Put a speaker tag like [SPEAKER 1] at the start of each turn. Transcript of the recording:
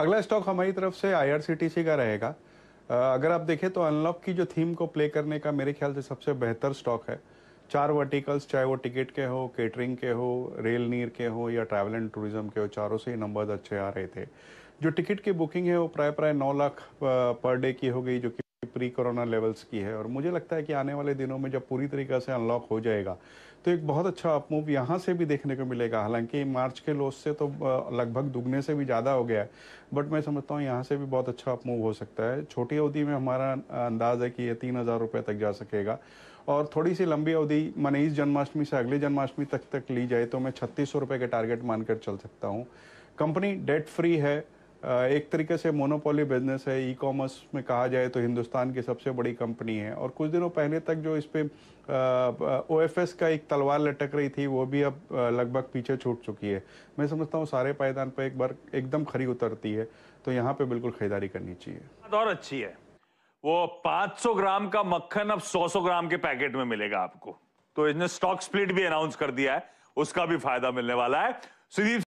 [SPEAKER 1] अगला स्टॉक हमारी तरफ से आईआरसीटीसी का रहेगा अगर आप देखें तो अनलॉक की जो थीम को प्ले करने का मेरे ख्याल से सबसे बेहतर स्टॉक है चार वर्टिकल्स चाहे वो टिकट के हो केटरिंग के हो रेल नीर के हो या ट्रैवल एंड टूरिज्म के हो चारों से ही नंबर अच्छे आ रहे थे जो टिकट की बुकिंग है वो प्राय प्राय नौ लाख पर डे की हो गई जो कि प्री कोरोना लेवल्स की है और मुझे लगता है कि आने वाले दिनों में जब पूरी तरीके से अनलॉक हो जाएगा तो एक बहुत अच्छा अपमूव यहाँ से भी देखने को मिलेगा हालांकि मार्च के लोस से तो लगभग दुगने से भी ज़्यादा हो गया है बट मैं समझता हूँ यहाँ से भी बहुत अच्छा अपमूव हो सकता है छोटी अवधि में हमारा अंदाज़ है कि ये तीन हज़ार रुपये तक जा सकेगा और थोड़ी सी लंबी अवधि मैंने इस जन्माष्टमी से अगले जन्माष्टमी तक तक ली जाए तो मैं छत्तीस सौ रुपये के टारगेट मानकर चल सकता हूँ कंपनी डेट फ्री है एक तरीके से मोनोपोली बिजनेस है ई कॉमर्स में कहा जाए तो हिंदुस्तान की सबसे बड़ी कंपनी है और कुछ दिनों पहले तक जो इस पर ओ एफ एस का एक तलवार लटक रही थी वो भी अब लगभग पीछे छूट चुकी है मैं समझता हूँ सारे पायदान पर एक बार एकदम खरी उतरती है तो यहाँ पे बिल्कुल खरीदारी करनी चाहिए
[SPEAKER 2] और अच्छी है वो 500 ग्राम का मक्खन अब 100 सौ ग्राम के पैकेट में मिलेगा आपको तो इसने स्टॉक स्प्लिट भी अनाउंस कर दिया है उसका भी फायदा मिलने वाला है सुदीप